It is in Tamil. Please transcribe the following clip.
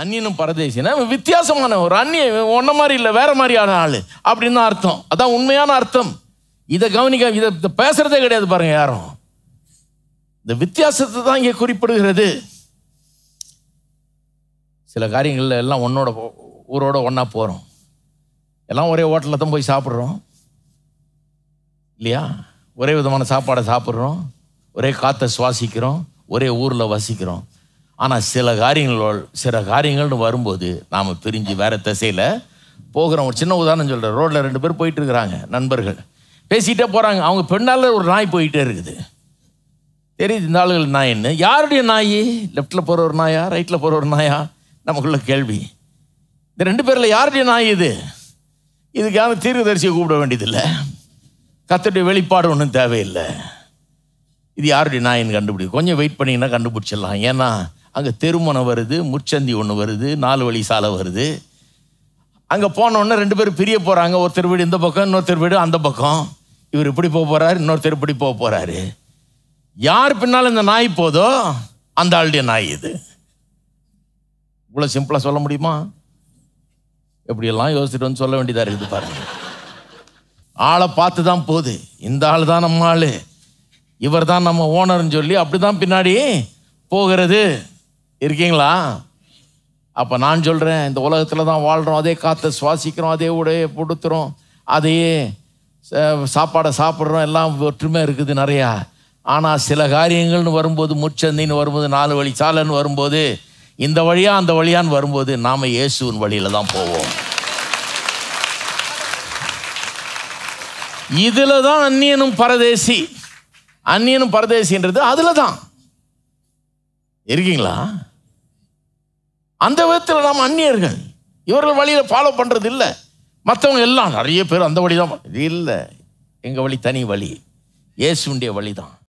அந்நியனும் பரதேசினா வித்தியாசமான ஒரு அந்நிய ஒன்ன மாதிரி இல்லை வேற மாதிரியான ஆள் அப்படின்னு அர்த்தம் அதான் உண்மையான அர்த்தம் இதை கவனிக்க இதை பேசுறதே கிடையாது பாருங்க யாரும் இந்த வித்தியாசத்தை தான் இங்கே குறிப்பிடுகிறது சில காரியங்களில் எல்லாம் ஒன்னோட ஊரோட ஒன்றா போகிறோம் எல்லாம் ஒரே ஹோட்டலில் தான் போய் சாப்பிட்றோம் இல்லையா ஒரே விதமான சாப்பாடை சாப்பிட்றோம் ஒரே காற்றை சுவாசிக்கிறோம் ஒரே ஊரில் வசிக்கிறோம் ஆனால் சில காரியங்கள் சில காரியங்கள்னு வரும்போது நாம் பிரிஞ்சு வேறு திசையில் போகிறோம் ஒரு சின்ன உதாரணம் சொல்கிறேன் ரோட்டில் ரெண்டு பேர் போயிட்டுருக்குறாங்க நண்பர்கள் பேசிகிட்டே போகிறாங்க அவங்க பெண்ணால் ஒரு நாய் போயிட்டே இருக்குது தெரியுது இந்த ஆளுகள் நாய் என்ன யாருடைய நாய் லெஃப்ட்டில் போகிற ஒரு நாயா ரைட்டில் போகிற ஒரு நாயா நமக்குள்ள கேள்வி இந்த ரெண்டு பேரில் யாருடைய நாய் இது இதுக்காக தரிசியை கூப்பிட வேண்டியதில்லை கத்தருடைய வெளிப்பாடு ஒன்றும் தேவையில்லை இது யாருடைய நாயின்னு கண்டுபிடிக்கும் கொஞ்சம் வெயிட் பண்ணிங்கன்னா கண்டுபிடிச்சிடலாம் ஏன்னா அங்கே தெருமணம் வருது முச்சந்தி ஒன்று வருது நாலு வழி சாலை வருது அங்கே போனோடனே ரெண்டு பேரும் பிரிய போகிறாங்க ஒருத்தர் வீடு இந்த பக்கம் இன்னொருத்தர் வீடு அந்த பக்கம் இவர் இப்படி போக போகிறாரு இன்னொருத்தர் இப்படி போக போகிறாரு யார் பின்னால் இந்த நாய் போதோ அந்த ஆளுடைய நாய் இது இவ்வளோ சிம்பிளாக சொல்ல முடியுமா எப்படியெல்லாம் யோசிச்சுட்டு வந்து சொல்ல வேண்டியதாக இருக்குது பாருங்க ஆளை பார்த்து தான் போகுது இந்த ஆள் தான் நம்ம ஆள் இவர் தான் நம்ம ஓனர்னு சொல்லி அப்படி தான் பின்னாடி போகிறது இருக்கீங்களா அப்போ நான் சொல்கிறேன் இந்த உலகத்தில் தான் வாழ்கிறோம் அதே காற்றை சுவாசிக்கிறோம் அதே உடைய புடுத்துறோம் அதையே சாப்பாடை சாப்பிட்றோம் எல்லாம் ஒற்றுமை இருக்குது நிறையா ஆனால் சில காரியங்கள்னு வரும்போது முச்சந்தின்னு வரும்போது நாலு வழி சாலைன்னு வரும்போது இந்த வழியாக அந்த வழியான்னு வரும்போது நாம் இயேசுவின் வழியில் தான் போவோம் இதில் தான் அந்நியனும் பரதேசி அந்நியனும் பரதேசின்றது அதில் தான் இருக்கீங்களா அந்த விதத்தில் நாம் அந்நியர்கள் இவர்கள் வழியில் ஃபாலோ பண்ணுறது இல்லை மற்றவங்க எல்லாம் நிறைய பேர் அந்த வழி தான் இது இல்லை எங்கள் வழி தனி வழி இயேசுடைய வழி தான்